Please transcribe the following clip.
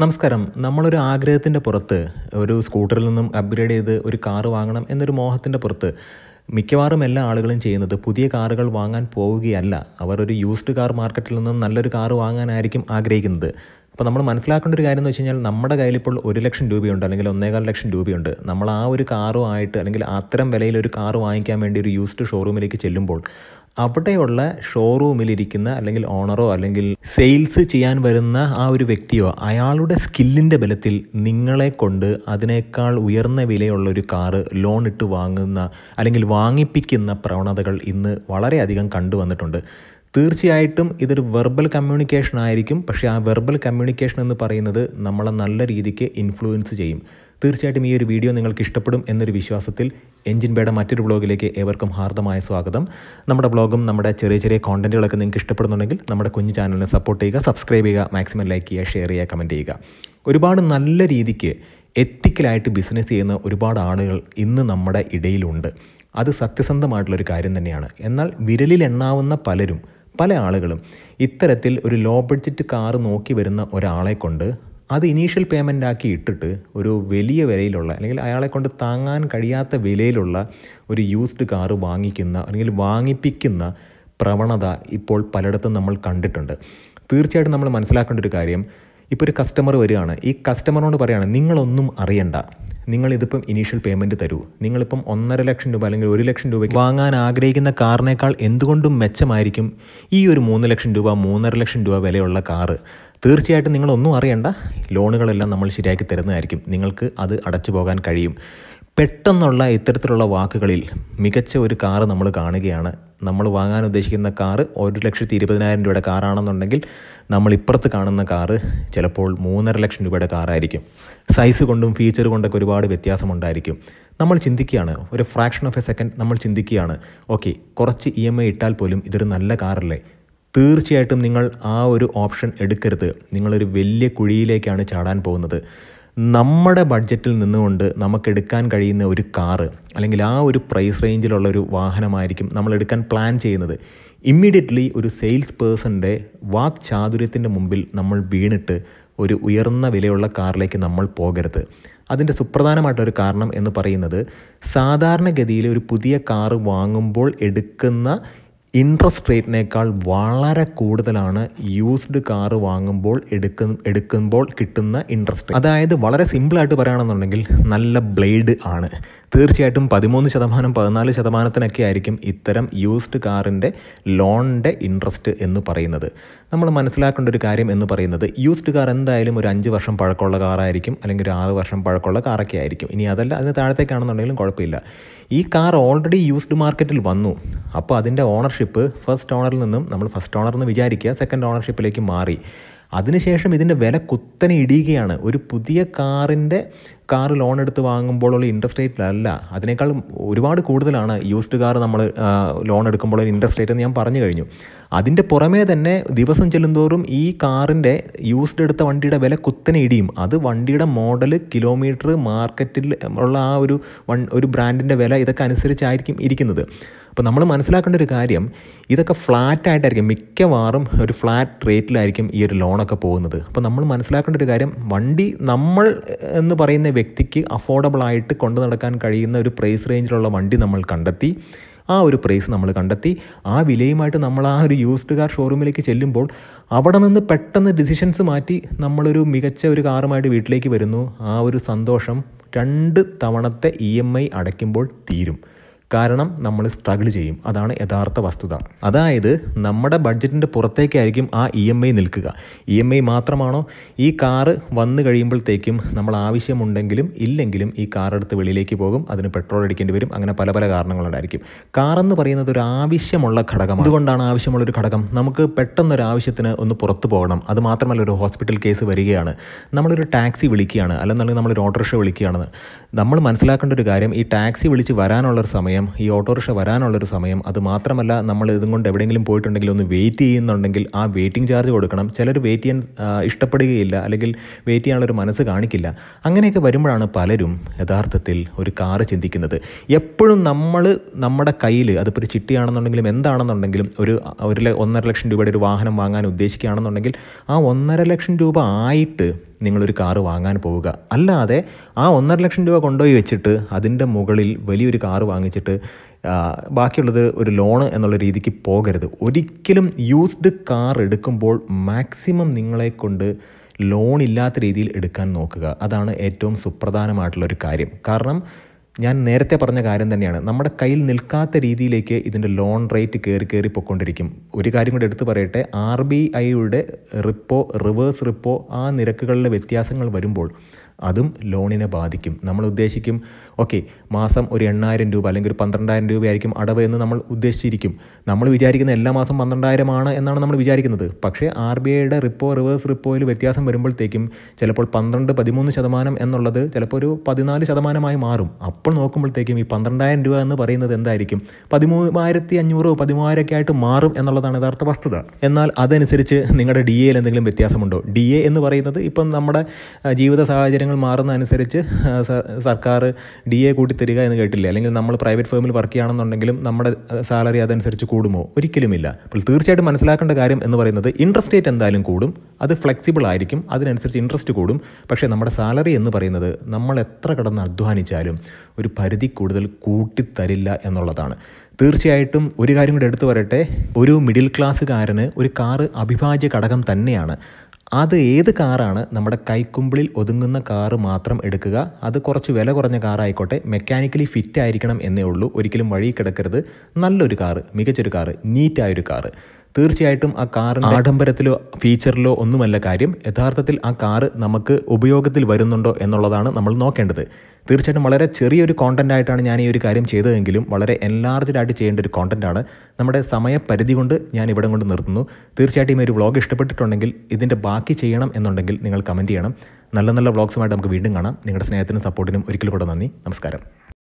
നമസ്കാരം നമ്മളൊരു ആഗ്രഹത്തിൻ്റെ പുറത്ത് ഒരു സ്കൂട്ടറിൽ നിന്നും അപ്ഗ്രേഡ് ചെയ്ത് ഒരു കാർ വാങ്ങണം എന്നൊരു മോഹത്തിൻ്റെ പുറത്ത് മിക്കവാറും എല്ലാ ആളുകളും ചെയ്യുന്നത് പുതിയ കാറുകൾ വാങ്ങാൻ പോവുകയല്ല അവർ ഒരു യൂസ്ഡ് കാർ മാർക്കറ്റിൽ നിന്നും നല്ലൊരു കാർ വാങ്ങാനായിരിക്കും ആഗ്രഹിക്കുന്നത് അപ്പോൾ നമ്മൾ മനസ്സിലാക്കേണ്ട ഒരു കാര്യം എന്ന് വെച്ച് കഴിഞ്ഞാൽ നമ്മുടെ കയ്യിലിപ്പോൾ ഒരു ലക്ഷം രൂപയുണ്ട് അല്ലെങ്കിൽ ഒന്നേകാൽ ലക്ഷം രൂപയുണ്ട് നമ്മൾ ആ ഒരു കാറുമായിട്ട് അല്ലെങ്കിൽ അത്തരം വിലയിൽ ഒരു കാർ വാങ്ങിക്കാൻ വേണ്ടി ഒരു യൂസ്ഡ് ഷോറൂമിലേക്ക് ചെല്ലുമ്പോൾ അവിടെയുള്ള ഷോറൂമിലിരിക്കുന്ന അല്ലെങ്കിൽ ഓണറോ അല്ലെങ്കിൽ സെയിൽസ് ചെയ്യാൻ വരുന്ന ആ ഒരു വ്യക്തിയോ അയാളുടെ സ്കില്ലിൻ്റെ ബലത്തിൽ നിങ്ങളെ കൊണ്ട് അതിനേക്കാൾ ഉയർന്ന വിലയുള്ള ഒരു കാറ് ലോൺ ഇട്ട് വാങ്ങുന്ന അല്ലെങ്കിൽ വാങ്ങിപ്പിക്കുന്ന പ്രവണതകൾ ഇന്ന് വളരെയധികം കണ്ടുവന്നിട്ടുണ്ട് തീർച്ചയായിട്ടും ഇതൊരു വെർബൽ കമ്മ്യൂണിക്കേഷൻ ആയിരിക്കും പക്ഷേ ആ വെർബൽ കമ്മ്യൂണിക്കേഷൻ എന്ന് പറയുന്നത് നമ്മളെ നല്ല രീതിക്ക് ഇൻഫ്ലുവൻസ് ചെയ്യും തീർച്ചയായിട്ടും ഈ ഒരു വീഡിയോ നിങ്ങൾക്ക് ഇഷ്ടപ്പെടും എന്നൊരു വിശ്വാസത്തിൽ എഞ്ചിൻ ബേഡ മറ്റൊരു ബ്ലോഗിലേക്ക് ഏവർക്കും ഹാർദമായ സ്വാഗതം നമ്മുടെ ബ്ലോഗും നമ്മുടെ ചെറിയ ചെറിയ കോണ്ടൻറ്റുകളൊക്കെ നിങ്ങൾക്ക് ഇഷ്ടപ്പെടുന്നുണ്ടെങ്കിൽ നമ്മുടെ കുഞ്ഞു ചാനലിനെ സപ്പോർട്ട് ചെയ്യുക സബ്സ്ക്രൈബ് ചെയ്യുക മാക്സിമം ലൈക്ക് ചെയ്യുക ഷെയർ ചെയ്യുക കമൻറ്റ് ചെയ്യുക ഒരുപാട് നല്ല രീതിക്ക് എത്തിക്കലായിട്ട് ബിസിനസ് ചെയ്യുന്ന ഒരുപാട് ആളുകൾ ഇന്ന് നമ്മുടെ ഇടയിലുണ്ട് അത് സത്യസന്ധമായിട്ടുള്ളൊരു കാര്യം തന്നെയാണ് എന്നാൽ വിരലിൽ എണ്ണാവുന്ന പലരും പല ആളുകളും ഇത്തരത്തിൽ ഒരു ലോ ബഡ്ജറ്റ് കാർ നോക്കി വരുന്ന ഒരാളെ കൊണ്ട് അത് ഇനീഷ്യൽ പേയ്മെൻ്റ് ആക്കി ഇട്ടിട്ട് ഒരു വലിയ വിലയിലുള്ള അല്ലെങ്കിൽ അയാളെ കൊണ്ട് താങ്ങാൻ കഴിയാത്ത വിലയിലുള്ള ഒരു യൂസ്ഡ് കാറ് വാങ്ങിക്കുന്ന അല്ലെങ്കിൽ വാങ്ങിപ്പിക്കുന്ന പ്രവണത ഇപ്പോൾ പലയിടത്തും നമ്മൾ കണ്ടിട്ടുണ്ട് തീർച്ചയായിട്ടും നമ്മൾ മനസ്സിലാക്കേണ്ട ഒരു കാര്യം ഇപ്പോൾ ഒരു കസ്റ്റമർ വരികയാണ് ഈ കസ്റ്റമറിനോട് പറയുകയാണ് നിങ്ങളൊന്നും അറിയണ്ട നിങ്ങളിതിപ്പം ഇനീഷ്യൽ പേയ്മെൻറ്റ് തരൂ നിങ്ങളിപ്പം ഒന്നര ലക്ഷം രൂപ അല്ലെങ്കിൽ ഒരു ലക്ഷം രൂപയ്ക്ക് വാങ്ങാൻ ആഗ്രഹിക്കുന്ന കാറിനേക്കാൾ എന്തുകൊണ്ടും മെച്ചമായിരിക്കും ഈ ഒരു മൂന്ന് ലക്ഷം രൂപ മൂന്നര ലക്ഷം രൂപ വിലയുള്ള കാറ് തീർച്ചയായിട്ടും നിങ്ങളൊന്നും അറിയണ്ട ലോണുകളെല്ലാം നമ്മൾ ശരിയാക്കി തരുന്നതായിരിക്കും നിങ്ങൾക്ക് അത് അടച്ചു പോകാൻ കഴിയും പെട്ടെന്നുള്ള ഇത്തരത്തിലുള്ള വാക്കുകളിൽ മികച്ച ഒരു കാറ് നമ്മൾ കാണുകയാണ് നമ്മൾ വാങ്ങാൻ ഉദ്ദേശിക്കുന്ന കാറ് ഒരു ലക്ഷത്തി ഇരുപതിനായിരം രൂപയുടെ കാറാണെന്നുണ്ടെങ്കിൽ നമ്മൾ ഇപ്പുറത്ത് കാണുന്ന കാറ് ചിലപ്പോൾ മൂന്നര ലക്ഷം രൂപയുടെ കാറായിരിക്കും സൈസ് കൊണ്ടും ഫീച്ചർ കൊണ്ടൊക്കെ ഒരുപാട് വ്യത്യാസമുണ്ടായിരിക്കും നമ്മൾ ചിന്തിക്കുകയാണ് ഒരു ഫ്രാക്ഷൻ ഓഫ് എ സെക്കൻഡ് നമ്മൾ ചിന്തിക്കുകയാണ് ഓക്കെ കുറച്ച് ഇ എം ഐ ഇട്ടാൽ പോലും ഇതൊരു നല്ല കാറല്ലേ തീർച്ചയായിട്ടും നിങ്ങൾ ആ ഒരു ഓപ്ഷൻ എടുക്കരുത് നിങ്ങളൊരു വലിയ കുഴിയിലേക്കാണ് ചാടാൻ പോകുന്നത് നമ്മുടെ ബഡ്ജറ്റിൽ നിന്നുകൊണ്ട് നമുക്കെടുക്കാൻ കഴിയുന്ന ഒരു കാറ് അല്ലെങ്കിൽ ആ ഒരു പ്രൈസ് റേഞ്ചിലുള്ള ഒരു വാഹനമായിരിക്കും നമ്മൾ എടുക്കാൻ പ്ലാൻ ചെയ്യുന്നത് ഇമ്മീഡിയറ്റ്ലി ഒരു സെയിൽസ് പേഴ്സൻ്റെ വാക് ചാതുര്യത്തിൻ്റെ മുമ്പിൽ നമ്മൾ വീണിട്ട് ഒരു ഉയർന്ന വിലയുള്ള കാറിലേക്ക് നമ്മൾ പോകരുത് അതിൻ്റെ സുപ്രധാനമായിട്ടൊരു കാരണം എന്ന് പറയുന്നത് സാധാരണഗതിയിൽ ഒരു പുതിയ കാറ് വാങ്ങുമ്പോൾ എടുക്കുന്ന ഇൻട്രസ്റ്റ് റേറ്റിനേക്കാൾ വളരെ കൂടുതലാണ് യൂസ്ഡ് കാർ വാങ്ങുമ്പോൾ എടുക്ക എടുക്കുമ്പോൾ കിട്ടുന്ന ഇൻട്രസ്റ്റ് അതായത് വളരെ സിമ്പിളായിട്ട് പറയുകയാണെന്നുണ്ടെങ്കിൽ നല്ല ബ്ലേഡ് ആണ് തീർച്ചയായിട്ടും പതിമൂന്ന് ശതമാനം പതിനാല് ശതമാനത്തിനൊക്കെ ആയിരിക്കും ഇത്തരം യൂസ്ഡ് കാറിൻ്റെ ലോണിൻ്റെ ഇൻട്രസ്റ്റ് എന്ന് പറയുന്നത് നമ്മൾ മനസ്സിലാക്കേണ്ട ഒരു കാര്യം എന്ന് പറയുന്നത് യൂസ്ഡ് കാർ എന്തായാലും ഒരു അഞ്ച് വർഷം പഴക്കമുള്ള കാറായിരിക്കും അല്ലെങ്കിൽ ഒരു ആറ് വർഷം പഴക്കമുള്ള കാറൊക്കെ ആയിരിക്കും ഇനി അതല്ല അതിന് താഴത്തേക്കാണെന്നുണ്ടെങ്കിലും കുഴപ്പമില്ല ഈ കാർ ഓൾറെഡി യൂസ്ഡ് മാർക്കറ്റിൽ വന്നു അപ്പോൾ അതിൻ്റെ ഓണർഷിപ്പ് ഫസ്റ്റ് ഓണറിൽ നിന്നും നമ്മൾ ഫസ്റ്റ് ഓണർ എന്ന് വിചാരിക്കുക സെക്കൻഡ് ഓണർഷിപ്പിലേക്ക് മാറി അതിനുശേഷം ഇതിൻ്റെ വില കുത്തനെ ഇടിയുകയാണ് ഒരു പുതിയ കാറിൻ്റെ കാർ ലോൺ എടുത്ത് വാങ്ങുമ്പോഴുള്ള ഇൻട്രസ്റ്റ് റേറ്റിലല്ല അതിനേക്കാളും ഒരുപാട് കൂടുതലാണ് യൂസ്ഡ് കാർ നമ്മൾ ലോൺ എടുക്കുമ്പോൾ ഇൻട്രസ്റ്റ് റേറ്റ് എന്ന് ഞാൻ പറഞ്ഞു കഴിഞ്ഞു അതിൻ്റെ പുറമേ തന്നെ ദിവസം ചെല്ലുന്തോറും ഈ കാറിൻ്റെ യൂസ്ഡ് എടുത്ത വണ്ടിയുടെ വില കുത്തനെ ഇടിയും അത് വണ്ടിയുടെ മോഡൽ കിലോമീറ്റർ മാർക്കറ്റിൽ ഉള്ള ആ ഒരു വൺ ഒരു ബ്രാൻഡിൻ്റെ വില ഇതൊക്കെ അനുസരിച്ചായിരിക്കും ഇരിക്കുന്നത് അപ്പോൾ നമ്മൾ മനസ്സിലാക്കേണ്ട ഒരു കാര്യം ഇതൊക്കെ ഫ്ലാറ്റായിട്ടായിരിക്കും മിക്കവാറും ഒരു ഫ്ലാറ്റ് റേറ്റിലായിരിക്കും ഈ ഒരു ലോണൊക്കെ പോകുന്നത് അപ്പോൾ നമ്മൾ മനസ്സിലാക്കേണ്ട ഒരു കാര്യം വണ്ടി നമ്മൾ എന്ന് പറയുന്ന വ്യക്തിക്ക് അഫോർഡബിളായിട്ട് കൊണ്ടു നടക്കാൻ കഴിയുന്ന ഒരു പ്രൈസ് റേഞ്ചിലുള്ള വണ്ടി നമ്മൾ കണ്ടെത്തി ആ ഒരു പ്രൈസ് നമ്മൾ കണ്ടെത്തി ആ വിലയുമായിട്ട് നമ്മൾ ആ ഒരു യൂസ്ഡ് കാർ ഷോറൂമിലേക്ക് ചെല്ലുമ്പോൾ അവിടെ നിന്ന് പെട്ടെന്ന് ഡിസിഷൻസ് മാറ്റി നമ്മളൊരു മികച്ച ഒരു കാറുമായിട്ട് വീട്ടിലേക്ക് വരുന്നു ആ ഒരു സന്തോഷം രണ്ട് തവണത്തെ ഇ e അടയ്ക്കുമ്പോൾ തീരും കാരണം നമ്മൾ സ്ട്രഗിൾ ചെയ്യും അതാണ് യഥാർത്ഥ വസ്തുത അതായത് നമ്മുടെ ബഡ്ജറ്റിൻ്റെ പുറത്തേക്കായിരിക്കും ആ ഇ എം ഐ നിൽക്കുക ഇ എം ഐ മാത്രമാണോ ഈ കാറ് വന്നു കഴിയുമ്പോഴത്തേക്കും നമ്മൾ ആവശ്യമുണ്ടെങ്കിലും ഇല്ലെങ്കിലും ഈ കാർ എടുത്ത് വെളിയിലേക്ക് പോകും അതിന് പെട്രോൾ അടിക്കേണ്ടി വരും അങ്ങനെ പല പല കാരണങ്ങളുണ്ടായിരിക്കും കാറെന്ന് പറയുന്നത് ഒരു ആവശ്യമുള്ള ഘടകമാണ് അതുകൊണ്ടാണ് ആവശ്യമുള്ളൊരു ഘടകം നമുക്ക് പെട്ടെന്നൊരു ആവശ്യത്തിന് ഒന്ന് പുറത്തു പോകണം അത് മാത്രമല്ല ഒരു ഹോസ്പിറ്റൽ കേസ് വരികയാണ് നമ്മളൊരു ടാക്സി വിളിക്കുകയാണ് അല്ലെന്നുണ്ടെങ്കിൽ നമ്മളൊരു ഓട്ടോറിക്ഷ വിളിക്കുകയാണ് നമ്മൾ മനസ്സിലാക്കേണ്ട ഒരു കാര്യം ഈ ടാക്സി വിളിച്ച് വരാനുള്ള സമയം സമയം ഈ ഓട്ടോറിക്ഷ വരാനുള്ളൊരു സമയം അത് മാത്രമല്ല നമ്മൾ ഇതും കൊണ്ട് എവിടെയെങ്കിലും പോയിട്ടുണ്ടെങ്കിൽ ഒന്ന് വെയിറ്റ് ചെയ്യുന്നുണ്ടെങ്കിൽ ആ വെയിറ്റിംഗ് ചാർജ് കൊടുക്കണം ചിലർ വെയിറ്റ് ചെയ്യാൻ ഇഷ്ടപ്പെടുകയില്ല അല്ലെങ്കിൽ വെയിറ്റ് ചെയ്യാനുള്ളൊരു മനസ്സ് കാണിക്കില്ല അങ്ങനെയൊക്കെ വരുമ്പോഴാണ് പലരും യഥാർത്ഥത്തിൽ ഒരു കാറ് ചിന്തിക്കുന്നത് എപ്പോഴും നമ്മൾ നമ്മുടെ കയ്യിൽ അതിപ്പോൾ ഒരു ചിട്ടിയാണെന്നുണ്ടെങ്കിലും എന്താണെന്നുണ്ടെങ്കിലും ഒരു ഒരു ഒന്നര ലക്ഷം രൂപയുടെ ഒരു വാഹനം വാങ്ങാൻ ഉദ്ദേശിക്കുകയാണെന്നുണ്ടെങ്കിൽ ആ ഒന്നര ലക്ഷം രൂപ ആയിട്ട് നിങ്ങളൊരു കാറ് വാങ്ങാൻ പോവുക അല്ലാതെ ആ ഒന്നര ലക്ഷം രൂപ കൊണ്ടുപോയി വെച്ചിട്ട് അതിൻ്റെ മുകളിൽ വലിയൊരു കാറ് വാങ്ങിച്ചിട്ട് ബാക്കിയുള്ളത് ഒരു ലോണ് എന്നുള്ള രീതിക്ക് പോകരുത് ഒരിക്കലും യൂസ്ഡ് കാർ എടുക്കുമ്പോൾ മാക്സിമം നിങ്ങളെ കൊണ്ട് ലോൺ ഇല്ലാത്ത രീതിയിൽ എടുക്കാൻ നോക്കുക അതാണ് ഏറ്റവും സുപ്രധാനമായിട്ടുള്ളൊരു കാര്യം കാരണം ഞാൻ നേരത്തെ പറഞ്ഞ കാര്യം തന്നെയാണ് നമ്മുടെ കയ്യിൽ നിൽക്കാത്ത രീതിയിലേക്ക് ഇതിൻ്റെ ലോൺ റേറ്റ് കയറി കയറി പൊയ്ക്കൊണ്ടിരിക്കും ഒരു കാര്യം കൂടെ എടുത്തു പറയട്ടെ ആർ ബി ഐയുടെ റിപ്പോ റിവേഴ്സ് റിപ്പോ ആ നിരക്കുകളിലെ വ്യത്യാസങ്ങൾ വരുമ്പോൾ അതും ലോണിനെ ബാധിക്കും നമ്മൾ ഉദ്ദേശിക്കും ഓക്കെ മാസം ഒരു എണ്ണായിരം രൂപ അല്ലെങ്കിൽ ഒരു പന്ത്രണ്ടായിരം രൂപയായിരിക്കും അടവ് എന്ന് നമ്മൾ ഉദ്ദേശിച്ചിരിക്കും നമ്മൾ വിചാരിക്കുന്ന എല്ലാ മാസം പന്ത്രണ്ടായിരമാണ് എന്നാണ് നമ്മൾ വിചാരിക്കുന്നത് പക്ഷേ ആർ ബി ഐയുടെ റിപ്പോ റിവേഴ്സ് റിപ്പോയിൽ വ്യത്യാസം വരുമ്പോഴത്തേക്കും ചിലപ്പോൾ പന്ത്രണ്ട് പതിമൂന്ന് ശതമാനം എന്നുള്ളത് ചിലപ്പോൾ ഒരു പതിനാല് ശതമാനമായി മാറും അപ്പോൾ നോക്കുമ്പോഴത്തേക്കും ഈ പന്ത്രണ്ടായിരം രൂപ എന്ന് പറയുന്നത് എന്തായിരിക്കും പതിമൂവായിരത്തി അഞ്ഞൂറോ പതിമൂവായിരമൊക്കെ ആയിട്ട് മാറും എന്നുള്ളതാണ് യഥാർത്ഥ വസ്തുത എന്നാൽ അതനുസരിച്ച് നിങ്ങളുടെ ഡി എയിൽ എന്തെങ്കിലും വ്യത്യാസമുണ്ടോ ഡി എ എന്ന് പറയുന്നത് ഇപ്പം നമ്മുടെ ജീവിത സാഹചര്യങ്ങൾ കാര്യങ്ങൾ മാറുന്നതനുസരിച്ച് സർക്കാർ ഡി എ കൂട്ടി തരിക എന്ന് കേട്ടില്ല അല്ലെങ്കിൽ നമ്മൾ പ്രൈവറ്റ് ഫേമിൽ വർക്ക് ചെയ്യുകയാണെന്നുണ്ടെങ്കിലും നമ്മുടെ സാലറി അതനുസരിച്ച് കൂടുമോ ഒരിക്കലുമില്ല അപ്പോൾ തീർച്ചയായിട്ടും മനസ്സിലാക്കേണ്ട കാര്യം എന്ന് പറയുന്നത് ഇൻട്രസ്റ്റ് റേറ്റ് എന്തായാലും കൂടും അത് ഫ്ലെക്സിബിൾ ആയിരിക്കും അതിനനുസരിച്ച് ഇൻട്രസ്റ്റ് കൂടും പക്ഷേ നമ്മുടെ സാലറി എന്ന് പറയുന്നത് നമ്മൾ എത്ര കടന്ന് അധ്വാനിച്ചാലും ഒരു പരിധി കൂടുതൽ കൂട്ടിത്തരില്ല എന്നുള്ളതാണ് തീർച്ചയായിട്ടും ഒരു കാര്യം കൂടെ എടുത്തു വരട്ടെ ഒരു മിഡിൽ ക്ലാസ്സുകാരന് ഒരു കാറ് അവിഭാജ്യ ഘടകം തന്നെയാണ് അത് ഏത് കാറാണ് നമ്മുടെ കൈക്കുമ്പിളിൽ ഒതുങ്ങുന്ന കാറ് മാത്രം എടുക്കുക അത് കുറച്ച് വില കുറഞ്ഞ കാറായിക്കോട്ടെ മെക്കാനിക്കലി ഫിറ്റ് ആയിരിക്കണം എന്നേ ഉള്ളൂ ഒരിക്കലും വഴി കിടക്കരുത് നല്ലൊരു കാറ് മികച്ചൊരു കാറ് നീറ്റായൊരു കാറ് തീർച്ചയായിട്ടും ആ കാറിൻ്റെ ആഡംബരത്തിലോ ഫീച്ചറിലോ ഒന്നുമല്ല കാര്യം യഥാർത്ഥത്തിൽ ആ കാറ് നമുക്ക് ഉപയോഗത്തിൽ വരുന്നുണ്ടോ എന്നുള്ളതാണ് നമ്മൾ നോക്കേണ്ടത് തീർച്ചയായിട്ടും വളരെ ചെറിയൊരു കോണ്ടൻറ്റായിട്ടാണ് ആയിട്ടാണ് ഞാൻ ഈ ഒരു കാര്യം ചെയ്തതെങ്കിലും വളരെ എൻലാർജ്ഡ് ആയിട്ട് ചെയ്യേണ്ട ഒരു കോണ്ടൻറ്റാണ് നമ്മുടെ സമയപരിധി കൊണ്ട് ഞാൻ ഇവിടെ കൊണ്ട് നിർത്തുന്നു തീർച്ചയായിട്ടും ഈ ഒരു വ്ളോഗ് ഇഷ്ടപ്പെട്ടിട്ടുണ്ടെങ്കിൽ ഇതിൻ്റെ ബാക്കി ചെയ്യണം എന്നുണ്ടെങ്കിൽ നിങ്ങൾ കമൻറ്റ് ചെയ്യണം നല്ല നല്ല വ്ളോഗ്സുമായിട്ട് നമുക്ക് വീണ്ടും കാണാം നിങ്ങളുടെ സ്നേഹത്തിനും സപ്പോർട്ടിനും ഒരിക്കൽ കൂടെ നന്ദി നമസ്കാരം